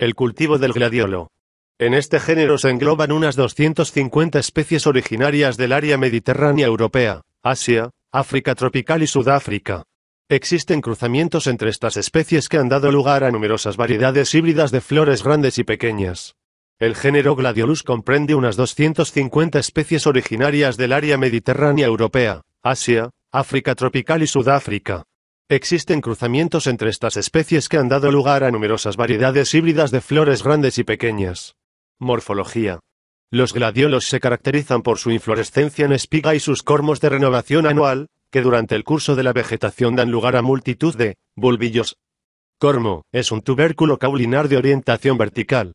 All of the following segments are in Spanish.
El cultivo del gladiolo. En este género se engloban unas 250 especies originarias del área mediterránea europea, Asia, África tropical y Sudáfrica. Existen cruzamientos entre estas especies que han dado lugar a numerosas variedades híbridas de flores grandes y pequeñas. El género Gladiolus comprende unas 250 especies originarias del área mediterránea europea, Asia, África tropical y Sudáfrica. Existen cruzamientos entre estas especies que han dado lugar a numerosas variedades híbridas de flores grandes y pequeñas. Morfología. Los gladiolos se caracterizan por su inflorescencia en espiga y sus cormos de renovación anual, que durante el curso de la vegetación dan lugar a multitud de bulbillos. Cormo es un tubérculo caulinar de orientación vertical.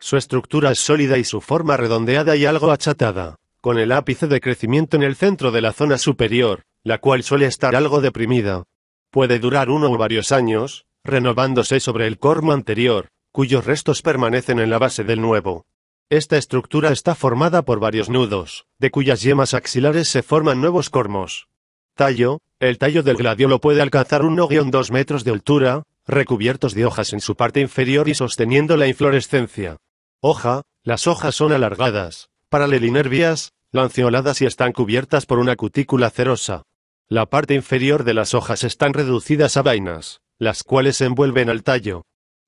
Su estructura es sólida y su forma redondeada y algo achatada, con el ápice de crecimiento en el centro de la zona superior, la cual suele estar algo deprimida, Puede durar uno o varios años, renovándose sobre el cormo anterior, cuyos restos permanecen en la base del nuevo. Esta estructura está formada por varios nudos, de cuyas yemas axilares se forman nuevos cormos. Tallo, el tallo del gladiolo puede alcanzar 1-2 metros de altura, recubiertos de hojas en su parte inferior y sosteniendo la inflorescencia. Hoja, las hojas son alargadas, paralelinervias, lanceoladas y están cubiertas por una cutícula cerosa. La parte inferior de las hojas están reducidas a vainas, las cuales envuelven al tallo.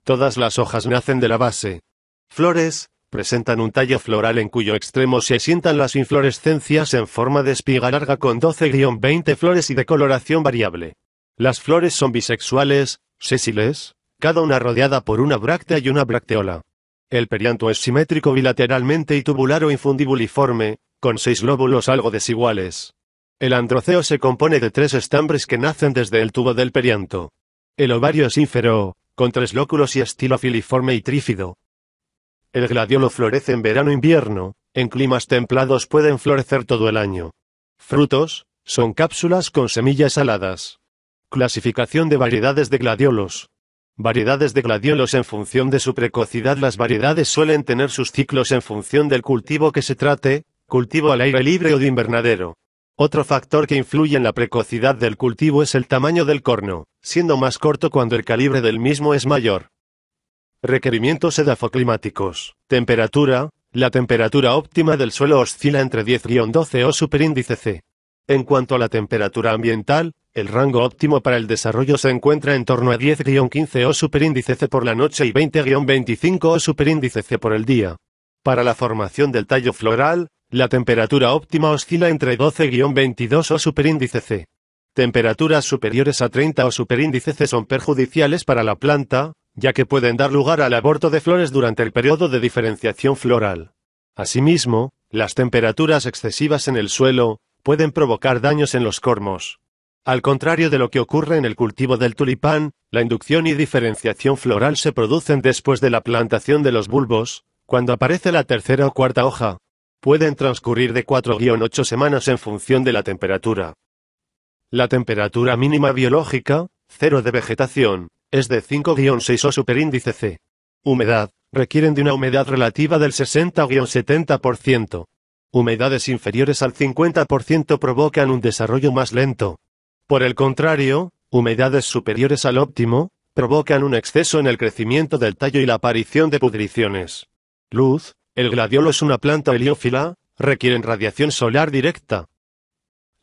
Todas las hojas nacen de la base. Flores, presentan un tallo floral en cuyo extremo se asientan las inflorescencias en forma de espiga larga con 12-20 flores y de coloración variable. Las flores son bisexuales, sésiles, cada una rodeada por una bráctea y una bracteola. El perianto es simétrico bilateralmente y tubular o infundibuliforme, con seis lóbulos algo desiguales. El androceo se compone de tres estambres que nacen desde el tubo del perianto. El ovario es ínfero, con tres lóculos y estilo filiforme y trífido. El gladiolo florece en verano-invierno, e en climas templados pueden florecer todo el año. Frutos, son cápsulas con semillas aladas. Clasificación de variedades de gladiolos. Variedades de gladiolos en función de su precocidad. Las variedades suelen tener sus ciclos en función del cultivo que se trate, cultivo al aire libre o de invernadero. Otro factor que influye en la precocidad del cultivo es el tamaño del corno, siendo más corto cuando el calibre del mismo es mayor. Requerimientos edafoclimáticos. Temperatura. La temperatura óptima del suelo oscila entre 10-12 o superíndice C. En cuanto a la temperatura ambiental, el rango óptimo para el desarrollo se encuentra en torno a 10-15 o superíndice C por la noche y 20-25 o superíndice C por el día. Para la formación del tallo floral, la temperatura óptima oscila entre 12-22 o superíndice C. Temperaturas superiores a 30 o superíndice C son perjudiciales para la planta, ya que pueden dar lugar al aborto de flores durante el periodo de diferenciación floral. Asimismo, las temperaturas excesivas en el suelo pueden provocar daños en los cormos. Al contrario de lo que ocurre en el cultivo del tulipán, la inducción y diferenciación floral se producen después de la plantación de los bulbos, cuando aparece la tercera o cuarta hoja, Pueden transcurrir de 4-8 semanas en función de la temperatura. La temperatura mínima biológica, cero de vegetación, es de 5-6 o superíndice C. Humedad, requieren de una humedad relativa del 60-70%. Humedades inferiores al 50% provocan un desarrollo más lento. Por el contrario, humedades superiores al óptimo, provocan un exceso en el crecimiento del tallo y la aparición de pudriciones. Luz, el gladiolo es una planta heliófila, requieren radiación solar directa.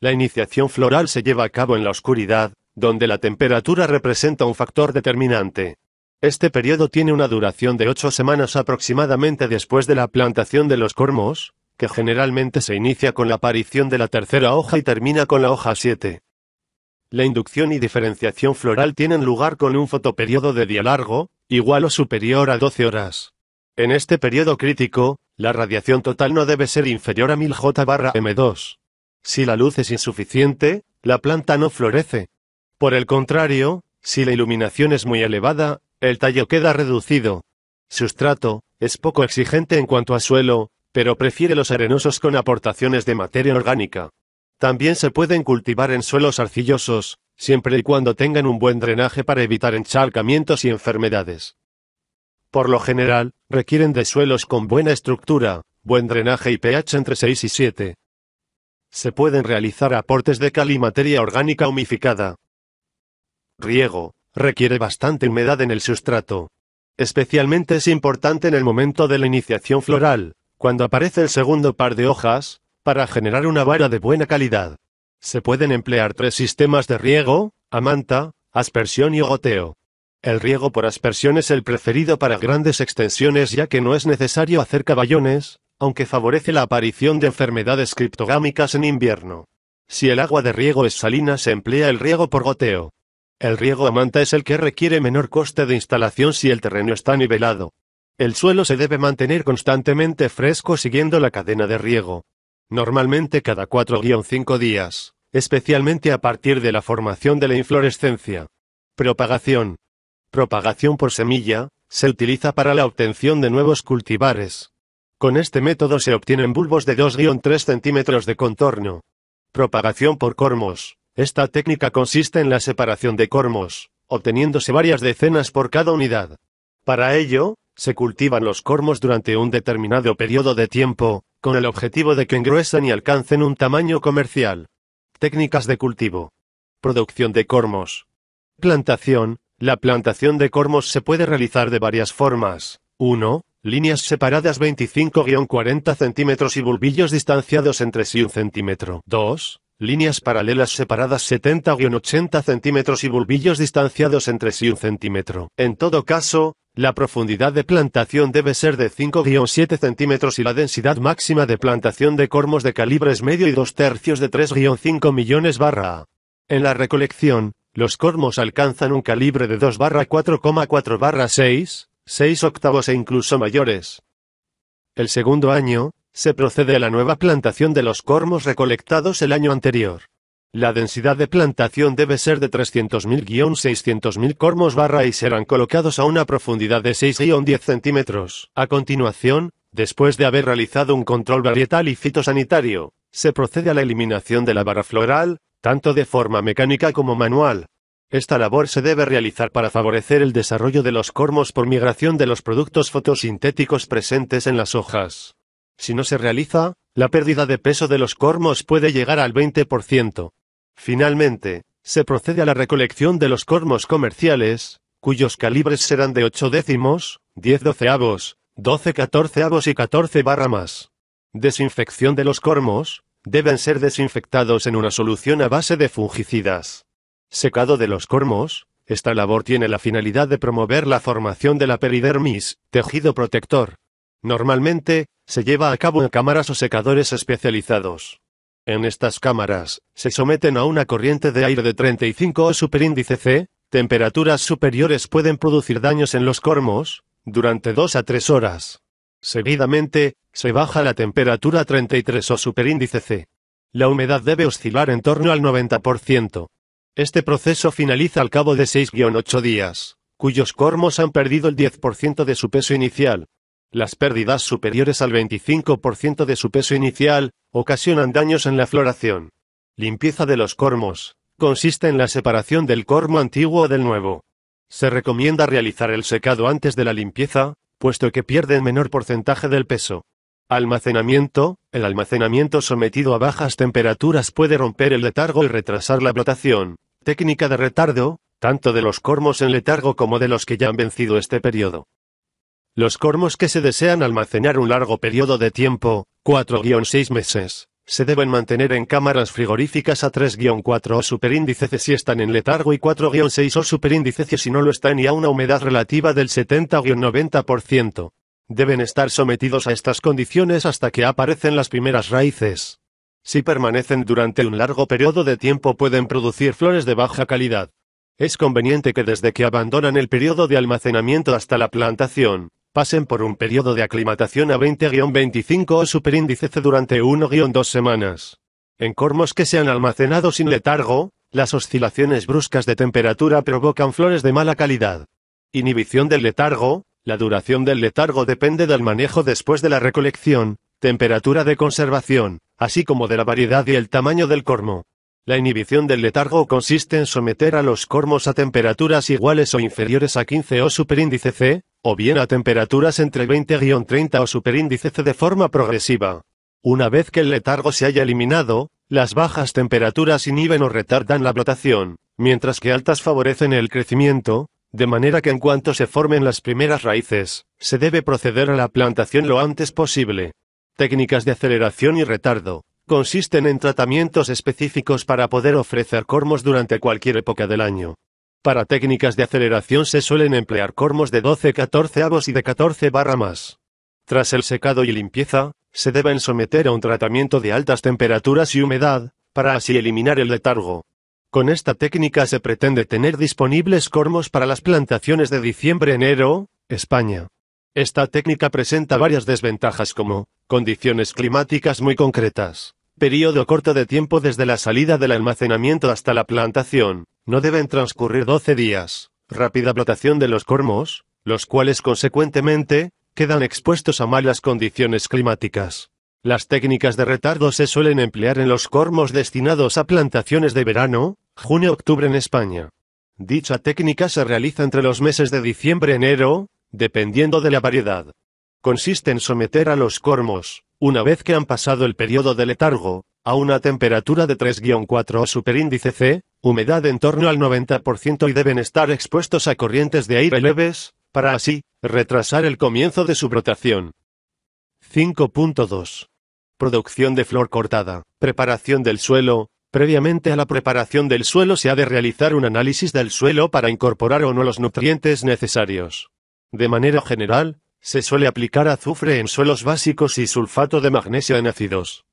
La iniciación floral se lleva a cabo en la oscuridad, donde la temperatura representa un factor determinante. Este periodo tiene una duración de 8 semanas aproximadamente después de la plantación de los cormos, que generalmente se inicia con la aparición de la tercera hoja y termina con la hoja 7. La inducción y diferenciación floral tienen lugar con un fotoperiodo de día largo, igual o superior a 12 horas. En este periodo crítico, la radiación total no debe ser inferior a 1000 J barra M2. Si la luz es insuficiente, la planta no florece. Por el contrario, si la iluminación es muy elevada, el tallo queda reducido. Sustrato, es poco exigente en cuanto a suelo, pero prefiere los arenosos con aportaciones de materia orgánica. También se pueden cultivar en suelos arcillosos, siempre y cuando tengan un buen drenaje para evitar encharcamientos y enfermedades por lo general, requieren de suelos con buena estructura, buen drenaje y pH entre 6 y 7. Se pueden realizar aportes de cal y materia orgánica humificada. Riego. Requiere bastante humedad en el sustrato. Especialmente es importante en el momento de la iniciación floral, cuando aparece el segundo par de hojas, para generar una vara de buena calidad. Se pueden emplear tres sistemas de riego, amanta, aspersión y goteo. El riego por aspersión es el preferido para grandes extensiones ya que no es necesario hacer caballones, aunque favorece la aparición de enfermedades criptogámicas en invierno. Si el agua de riego es salina se emplea el riego por goteo. El riego a manta es el que requiere menor coste de instalación si el terreno está nivelado. El suelo se debe mantener constantemente fresco siguiendo la cadena de riego. Normalmente cada 4-5 días, especialmente a partir de la formación de la inflorescencia. Propagación propagación por semilla, se utiliza para la obtención de nuevos cultivares. Con este método se obtienen bulbos de 2-3 centímetros de contorno. Propagación por cormos. Esta técnica consiste en la separación de cormos, obteniéndose varias decenas por cada unidad. Para ello, se cultivan los cormos durante un determinado periodo de tiempo, con el objetivo de que engruesen y alcancen un tamaño comercial. Técnicas de cultivo. Producción de cormos. Plantación, la plantación de cormos se puede realizar de varias formas. 1. Líneas separadas 25-40 centímetros y bulbillos distanciados entre sí un centímetro. 2. Líneas paralelas separadas 70-80 centímetros y bulbillos distanciados entre sí un centímetro. En todo caso, la profundidad de plantación debe ser de 5-7 centímetros y la densidad máxima de plantación de cormos de calibres medio y dos tercios de 3-5 millones barra. En la recolección, los cormos alcanzan un calibre de 2 barra 4,4 barra 6, 6 octavos e incluso mayores. El segundo año, se procede a la nueva plantación de los cormos recolectados el año anterior. La densidad de plantación debe ser de 300.000-600.000 cormos barra y serán colocados a una profundidad de 6-10 centímetros. A continuación, después de haber realizado un control varietal y fitosanitario, se procede a la eliminación de la barra floral, tanto de forma mecánica como manual. Esta labor se debe realizar para favorecer el desarrollo de los cormos por migración de los productos fotosintéticos presentes en las hojas. Si no se realiza, la pérdida de peso de los cormos puede llegar al 20%. Finalmente, se procede a la recolección de los cormos comerciales, cuyos calibres serán de 8 décimos, 10 doceavos, 12 catorceavos y 14 barra más. Desinfección de los cormos, deben ser desinfectados en una solución a base de fungicidas. Secado de los cormos, esta labor tiene la finalidad de promover la formación de la peridermis, tejido protector. Normalmente, se lleva a cabo en cámaras o secadores especializados. En estas cámaras, se someten a una corriente de aire de 35 o superíndice C, temperaturas superiores pueden producir daños en los cormos, durante 2 a 3 horas. Seguidamente, se baja la temperatura a 33 o superíndice C. La humedad debe oscilar en torno al 90%. Este proceso finaliza al cabo de 6-8 días, cuyos cormos han perdido el 10% de su peso inicial. Las pérdidas superiores al 25% de su peso inicial ocasionan daños en la floración. Limpieza de los cormos. Consiste en la separación del cormo antiguo del nuevo. Se recomienda realizar el secado antes de la limpieza, puesto que pierden menor porcentaje del peso. Almacenamiento. El almacenamiento sometido a bajas temperaturas puede romper el letargo y retrasar la brotación. Técnica de retardo, tanto de los cormos en letargo como de los que ya han vencido este periodo. Los cormos que se desean almacenar un largo periodo de tiempo, 4-6 meses, se deben mantener en cámaras frigoríficas a 3-4 o superíndice C si están en letargo y 4-6 o superíndice C si no lo están y a una humedad relativa del 70-90%. Deben estar sometidos a estas condiciones hasta que aparecen las primeras raíces. Si permanecen durante un largo periodo de tiempo pueden producir flores de baja calidad. Es conveniente que desde que abandonan el periodo de almacenamiento hasta la plantación, pasen por un periodo de aclimatación a 20-25 o superíndice C durante 1-2 semanas. En cormos que se han almacenado sin letargo, las oscilaciones bruscas de temperatura provocan flores de mala calidad. Inhibición del letargo, la duración del letargo depende del manejo después de la recolección, temperatura de conservación, así como de la variedad y el tamaño del cormo. La inhibición del letargo consiste en someter a los cormos a temperaturas iguales o inferiores a 15 o superíndice C, o bien a temperaturas entre 20-30 o superíndice C de forma progresiva. Una vez que el letargo se haya eliminado, las bajas temperaturas inhiben o retardan la brotación, mientras que altas favorecen el crecimiento, de manera que en cuanto se formen las primeras raíces, se debe proceder a la plantación lo antes posible. Técnicas de aceleración y retardo consisten en tratamientos específicos para poder ofrecer cormos durante cualquier época del año. Para técnicas de aceleración se suelen emplear cormos de 12-14 agos y de 14 barra más. Tras el secado y limpieza, se deben someter a un tratamiento de altas temperaturas y humedad, para así eliminar el letargo. Con esta técnica se pretende tener disponibles cormos para las plantaciones de diciembre-enero, España. Esta técnica presenta varias desventajas como, condiciones climáticas muy concretas. Período corto de tiempo desde la salida del almacenamiento hasta la plantación, no deben transcurrir 12 días. Rápida plantación de los cormos, los cuales consecuentemente, quedan expuestos a malas condiciones climáticas. Las técnicas de retardo se suelen emplear en los cormos destinados a plantaciones de verano, junio-octubre en España. Dicha técnica se realiza entre los meses de diciembre-enero, dependiendo de la variedad. Consiste en someter a los cormos, una vez que han pasado el periodo de letargo, a una temperatura de 3-4 o superíndice C, humedad en torno al 90% y deben estar expuestos a corrientes de aire leves, para así, retrasar el comienzo de su brotación. 5.2. Producción de flor cortada. Preparación del suelo. Previamente a la preparación del suelo se ha de realizar un análisis del suelo para incorporar o no los nutrientes necesarios. De manera general, se suele aplicar azufre en suelos básicos y sulfato de magnesio en ácidos.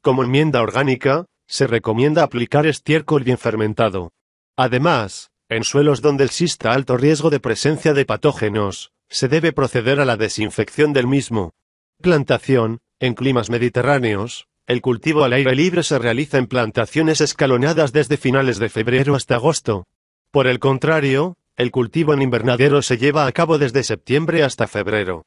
Como enmienda orgánica, se recomienda aplicar estiércol bien fermentado. Además, en suelos donde exista alto riesgo de presencia de patógenos, se debe proceder a la desinfección del mismo. Plantación, en climas mediterráneos, el cultivo al aire libre se realiza en plantaciones escalonadas desde finales de febrero hasta agosto. Por el contrario, el cultivo en invernadero se lleva a cabo desde septiembre hasta febrero.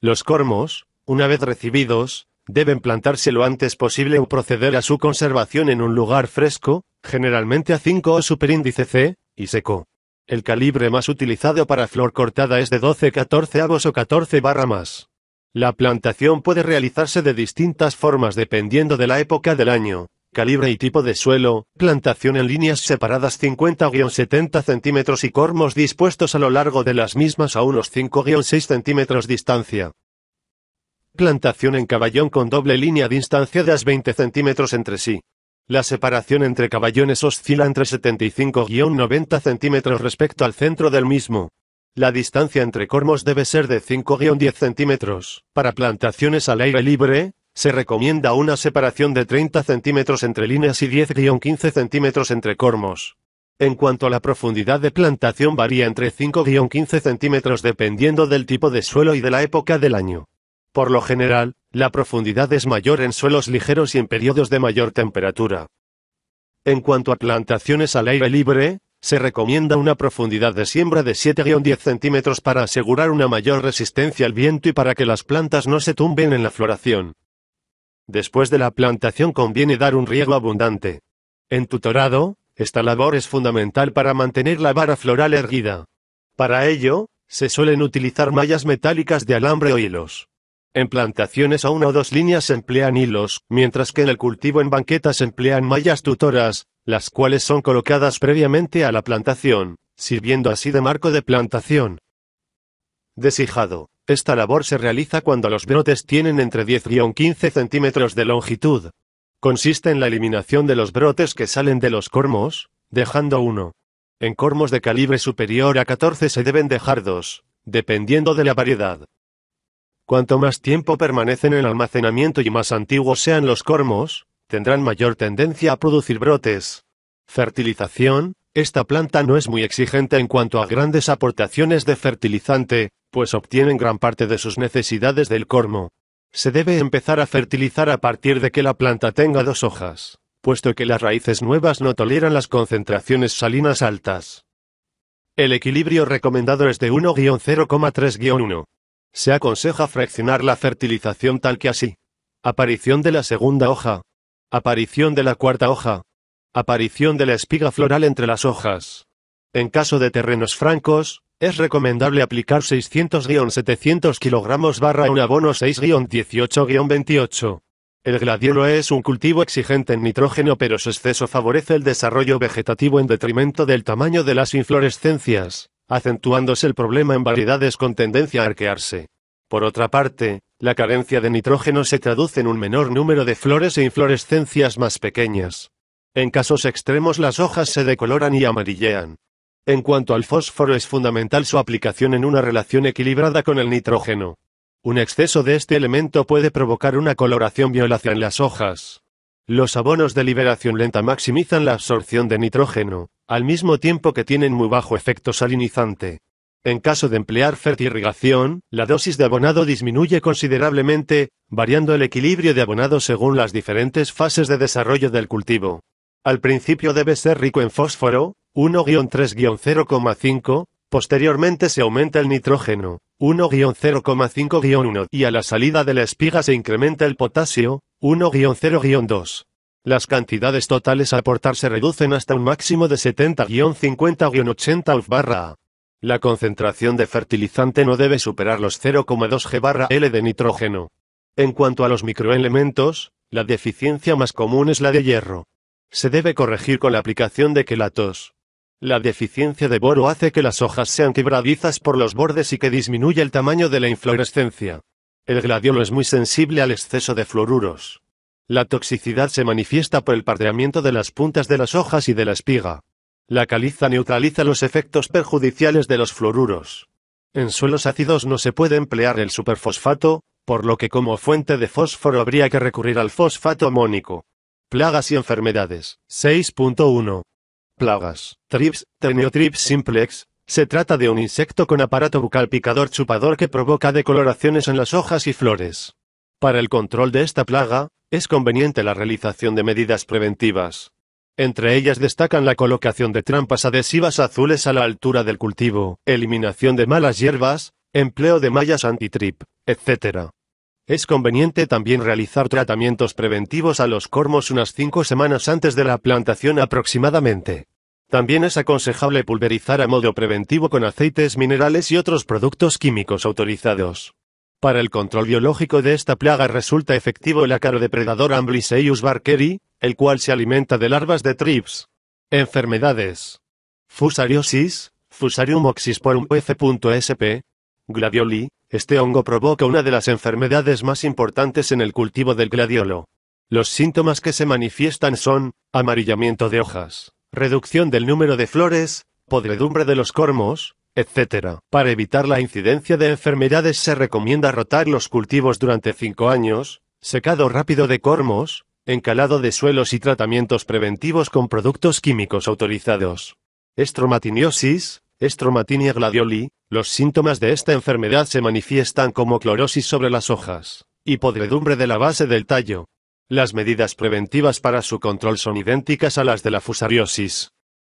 Los cormos, una vez recibidos, deben plantarse lo antes posible o proceder a su conservación en un lugar fresco, generalmente a 5 o superíndice C, y seco. El calibre más utilizado para flor cortada es de 12-14 avos o 14 barra más. La plantación puede realizarse de distintas formas dependiendo de la época del año. Calibre y tipo de suelo, plantación en líneas separadas 50-70 centímetros y cormos dispuestos a lo largo de las mismas a unos 5-6 centímetros distancia. Plantación en caballón con doble línea de distancia de 20 centímetros entre sí. La separación entre caballones oscila entre 75-90 centímetros respecto al centro del mismo. La distancia entre cormos debe ser de 5-10 centímetros. Para plantaciones al aire libre, se recomienda una separación de 30 centímetros entre líneas y 10-15 centímetros entre cormos. En cuanto a la profundidad de plantación varía entre 5-15 centímetros dependiendo del tipo de suelo y de la época del año. Por lo general, la profundidad es mayor en suelos ligeros y en periodos de mayor temperatura. En cuanto a plantaciones al aire libre, se recomienda una profundidad de siembra de 7-10 centímetros para asegurar una mayor resistencia al viento y para que las plantas no se tumben en la floración. Después de la plantación conviene dar un riego abundante. En tutorado, esta labor es fundamental para mantener la vara floral erguida. Para ello, se suelen utilizar mallas metálicas de alambre o hilos. En plantaciones a una o dos líneas se emplean hilos, mientras que en el cultivo en banquetas se emplean mallas tutoras, las cuales son colocadas previamente a la plantación, sirviendo así de marco de plantación. Desijado. Esta labor se realiza cuando los brotes tienen entre 10-15 y centímetros de longitud. Consiste en la eliminación de los brotes que salen de los cormos, dejando uno. En cormos de calibre superior a 14 se deben dejar dos, dependiendo de la variedad. Cuanto más tiempo permanecen en almacenamiento y más antiguos sean los cormos, tendrán mayor tendencia a producir brotes. Fertilización. Esta planta no es muy exigente en cuanto a grandes aportaciones de fertilizante, pues obtienen gran parte de sus necesidades del cormo. Se debe empezar a fertilizar a partir de que la planta tenga dos hojas, puesto que las raíces nuevas no toleran las concentraciones salinas altas. El equilibrio recomendado es de 1-0,3-1. Se aconseja fraccionar la fertilización tal que así. Aparición de la segunda hoja. Aparición de la cuarta hoja. Aparición de la espiga floral entre las hojas. En caso de terrenos francos, es recomendable aplicar 600-700 kg barra un abono 6-18-28. El gladiolo es un cultivo exigente en nitrógeno pero su exceso favorece el desarrollo vegetativo en detrimento del tamaño de las inflorescencias, acentuándose el problema en variedades con tendencia a arquearse. Por otra parte, la carencia de nitrógeno se traduce en un menor número de flores e inflorescencias más pequeñas. En casos extremos las hojas se decoloran y amarillean. En cuanto al fósforo es fundamental su aplicación en una relación equilibrada con el nitrógeno. Un exceso de este elemento puede provocar una coloración violácea en las hojas. Los abonos de liberación lenta maximizan la absorción de nitrógeno, al mismo tiempo que tienen muy bajo efecto salinizante. En caso de emplear fertirrigación, la dosis de abonado disminuye considerablemente, variando el equilibrio de abonado según las diferentes fases de desarrollo del cultivo. Al principio debe ser rico en fósforo, 1-3-0,5, posteriormente se aumenta el nitrógeno, 1-0,5-1 y a la salida de la espiga se incrementa el potasio, 1-0-2. Las cantidades totales a aportar se reducen hasta un máximo de 70-50-80 UF A. La concentración de fertilizante no debe superar los 0,2 G L de nitrógeno. En cuanto a los microelementos, la deficiencia más común es la de hierro. Se debe corregir con la aplicación de quelatos. La deficiencia de boro hace que las hojas sean quebradizas por los bordes y que disminuya el tamaño de la inflorescencia. El gladiolo es muy sensible al exceso de fluoruros. La toxicidad se manifiesta por el pardeamiento de las puntas de las hojas y de la espiga. La caliza neutraliza los efectos perjudiciales de los fluoruros. En suelos ácidos no se puede emplear el superfosfato, por lo que como fuente de fósforo habría que recurrir al fosfato amónico. Plagas y enfermedades. 6.1 plagas. Trips, Teniotrips simplex. Se trata de un insecto con aparato bucal picador chupador que provoca decoloraciones en las hojas y flores. Para el control de esta plaga, es conveniente la realización de medidas preventivas. Entre ellas destacan la colocación de trampas adhesivas azules a la altura del cultivo, eliminación de malas hierbas, empleo de mallas antitrip, etc. Es conveniente también realizar tratamientos preventivos a los cormos unas 5 semanas antes de la plantación aproximadamente. También es aconsejable pulverizar a modo preventivo con aceites minerales y otros productos químicos autorizados. Para el control biológico de esta plaga resulta efectivo el ácaro depredador Amblyseius barkeri, el cual se alimenta de larvas de trips. Enfermedades. Fusariosis, Fusarium oxysporum F.sp, Gladioli, este hongo provoca una de las enfermedades más importantes en el cultivo del gladiolo. Los síntomas que se manifiestan son, amarillamiento de hojas, reducción del número de flores, podredumbre de los cormos, etc. Para evitar la incidencia de enfermedades se recomienda rotar los cultivos durante 5 años, secado rápido de cormos, encalado de suelos y tratamientos preventivos con productos químicos autorizados. Estromatiniosis. Estromatinia gladioli, los síntomas de esta enfermedad se manifiestan como clorosis sobre las hojas y podredumbre de la base del tallo. Las medidas preventivas para su control son idénticas a las de la fusariosis.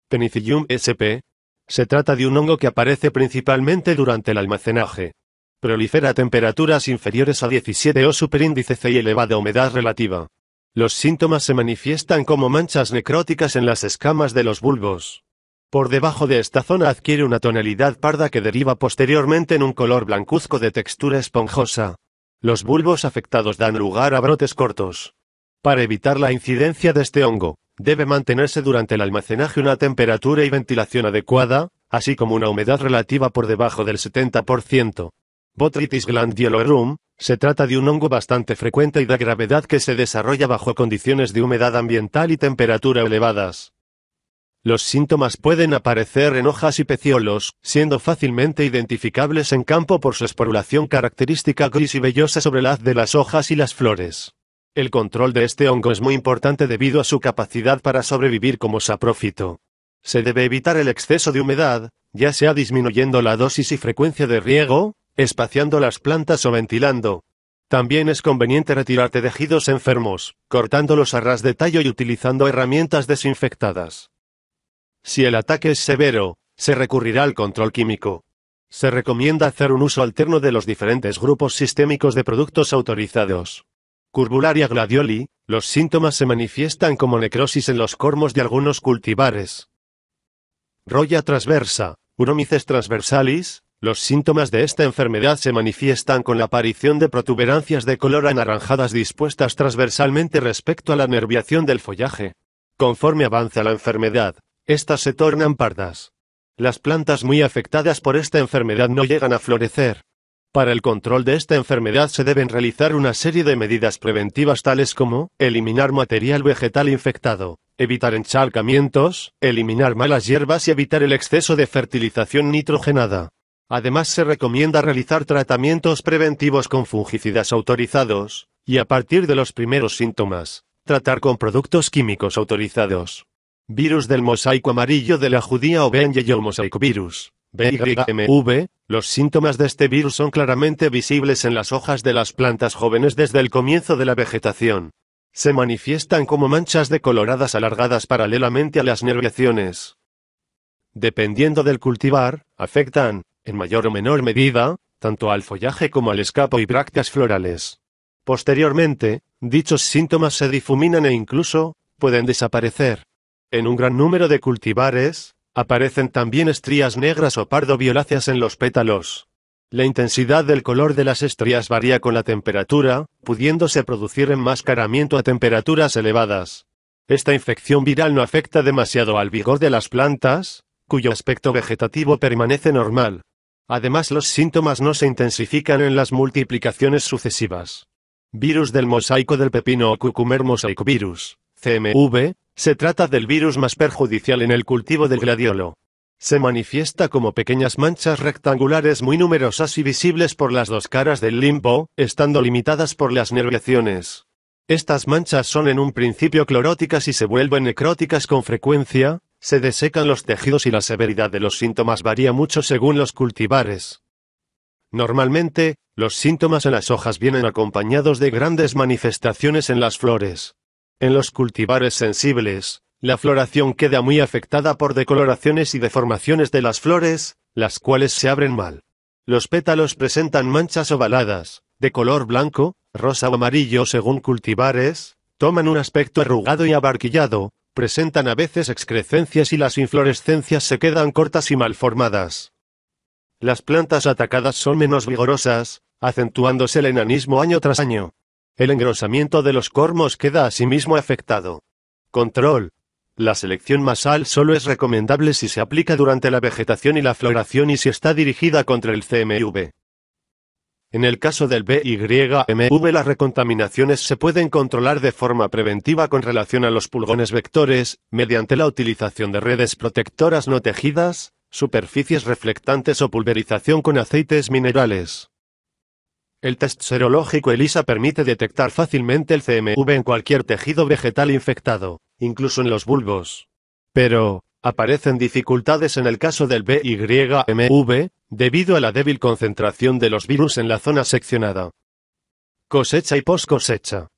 Penicillium sp. Se trata de un hongo que aparece principalmente durante el almacenaje. Prolifera a temperaturas inferiores a 17 o superíndice C y elevada humedad relativa. Los síntomas se manifiestan como manchas necróticas en las escamas de los bulbos, por debajo de esta zona adquiere una tonalidad parda que deriva posteriormente en un color blancuzco de textura esponjosa. Los bulbos afectados dan lugar a brotes cortos. Para evitar la incidencia de este hongo, debe mantenerse durante el almacenaje una temperatura y ventilación adecuada, así como una humedad relativa por debajo del 70%. Botrytis rum, se trata de un hongo bastante frecuente y de gravedad que se desarrolla bajo condiciones de humedad ambiental y temperatura elevadas. Los síntomas pueden aparecer en hojas y peciolos, siendo fácilmente identificables en campo por su esporulación característica gris y vellosa sobre la haz de las hojas y las flores. El control de este hongo es muy importante debido a su capacidad para sobrevivir como saprófito. Se debe evitar el exceso de humedad, ya sea disminuyendo la dosis y frecuencia de riego, espaciando las plantas o ventilando. También es conveniente retirar tejidos enfermos, cortándolos a ras de tallo y utilizando herramientas desinfectadas. Si el ataque es severo, se recurrirá al control químico. Se recomienda hacer un uso alterno de los diferentes grupos sistémicos de productos autorizados. Curvularia gladioli, los síntomas se manifiestan como necrosis en los cormos de algunos cultivares. Roya transversa, Uromices transversalis, los síntomas de esta enfermedad se manifiestan con la aparición de protuberancias de color anaranjadas dispuestas transversalmente respecto a la nerviación del follaje. Conforme avanza la enfermedad, estas se tornan pardas. Las plantas muy afectadas por esta enfermedad no llegan a florecer. Para el control de esta enfermedad se deben realizar una serie de medidas preventivas tales como, eliminar material vegetal infectado, evitar encharcamientos, eliminar malas hierbas y evitar el exceso de fertilización nitrogenada. Además se recomienda realizar tratamientos preventivos con fungicidas autorizados, y a partir de los primeros síntomas, tratar con productos químicos autorizados. Virus del mosaico amarillo de la judía o mosaico virus, BYMV. Los síntomas de este virus son claramente visibles en las hojas de las plantas jóvenes desde el comienzo de la vegetación. Se manifiestan como manchas decoloradas alargadas paralelamente a las nerviaciones. Dependiendo del cultivar, afectan, en mayor o menor medida, tanto al follaje como al escapo y brácteas florales. Posteriormente, dichos síntomas se difuminan e incluso, pueden desaparecer. En un gran número de cultivares, aparecen también estrías negras o pardo-violáceas en los pétalos. La intensidad del color de las estrías varía con la temperatura, pudiéndose producir enmascaramiento a temperaturas elevadas. Esta infección viral no afecta demasiado al vigor de las plantas, cuyo aspecto vegetativo permanece normal. Además los síntomas no se intensifican en las multiplicaciones sucesivas. Virus del mosaico del pepino o cucumer virus, CMV, se trata del virus más perjudicial en el cultivo del gladiolo. Se manifiesta como pequeñas manchas rectangulares muy numerosas y visibles por las dos caras del limbo, estando limitadas por las nerviaciones. Estas manchas son en un principio cloróticas y se vuelven necróticas con frecuencia, se desecan los tejidos y la severidad de los síntomas varía mucho según los cultivares. Normalmente, los síntomas en las hojas vienen acompañados de grandes manifestaciones en las flores. En los cultivares sensibles, la floración queda muy afectada por decoloraciones y deformaciones de las flores, las cuales se abren mal. Los pétalos presentan manchas ovaladas, de color blanco, rosa o amarillo según cultivares, toman un aspecto arrugado y abarquillado, presentan a veces excrescencias y las inflorescencias se quedan cortas y mal formadas. Las plantas atacadas son menos vigorosas, acentuándose el enanismo año tras año. El engrosamiento de los cormos queda asimismo afectado. Control. La selección masal solo es recomendable si se aplica durante la vegetación y la floración y si está dirigida contra el CMV. En el caso del BYMV las recontaminaciones se pueden controlar de forma preventiva con relación a los pulgones vectores, mediante la utilización de redes protectoras no tejidas, superficies reflectantes o pulverización con aceites minerales. El test serológico ELISA permite detectar fácilmente el CMV en cualquier tejido vegetal infectado, incluso en los bulbos. Pero, aparecen dificultades en el caso del BYMV, debido a la débil concentración de los virus en la zona seccionada. Cosecha y post cosecha.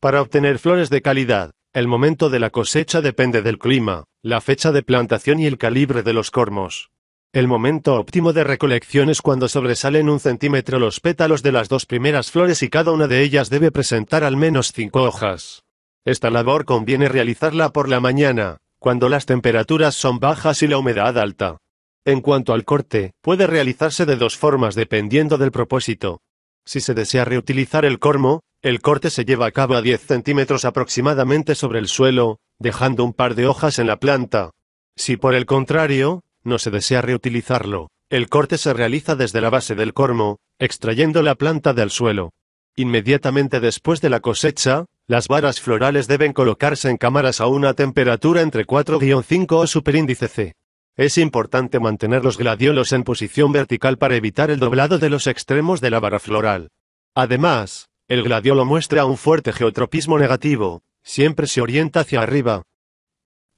Para obtener flores de calidad, el momento de la cosecha depende del clima, la fecha de plantación y el calibre de los cormos. El momento óptimo de recolección es cuando sobresalen un centímetro los pétalos de las dos primeras flores y cada una de ellas debe presentar al menos cinco hojas. Esta labor conviene realizarla por la mañana, cuando las temperaturas son bajas y la humedad alta. En cuanto al corte, puede realizarse de dos formas dependiendo del propósito. Si se desea reutilizar el cormo, el corte se lleva a cabo a 10 centímetros aproximadamente sobre el suelo, dejando un par de hojas en la planta. Si por el contrario, no se desea reutilizarlo. El corte se realiza desde la base del cormo, extrayendo la planta del suelo. Inmediatamente después de la cosecha, las varas florales deben colocarse en cámaras a una temperatura entre 4-5 o superíndice C. Es importante mantener los gladiolos en posición vertical para evitar el doblado de los extremos de la vara floral. Además, el gladiolo muestra un fuerte geotropismo negativo, siempre se orienta hacia arriba.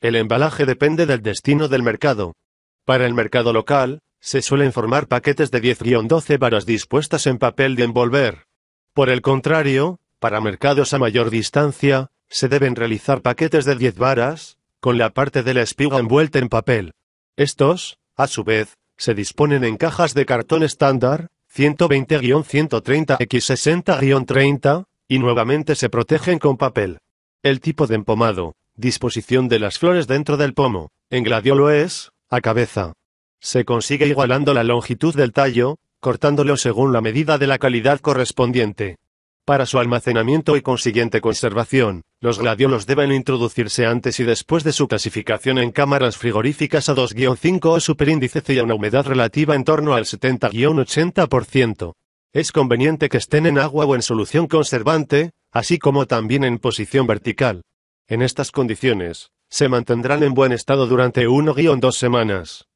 El embalaje depende del destino del mercado. Para el mercado local, se suelen formar paquetes de 10-12 varas dispuestas en papel de envolver. Por el contrario, para mercados a mayor distancia, se deben realizar paquetes de 10 varas, con la parte de la espiga envuelta en papel. Estos, a su vez, se disponen en cajas de cartón estándar, 120-130x60-30, y nuevamente se protegen con papel. El tipo de empomado, disposición de las flores dentro del pomo, en gladiolo es, a cabeza. Se consigue igualando la longitud del tallo, cortándolo según la medida de la calidad correspondiente. Para su almacenamiento y consiguiente conservación, los gladiolos deben introducirse antes y después de su clasificación en cámaras frigoríficas a 2-5 o superíndice C y a una humedad relativa en torno al 70-80%. Es conveniente que estén en agua o en solución conservante, así como también en posición vertical. En estas condiciones, se mantendrán en buen estado durante 1-2 semanas.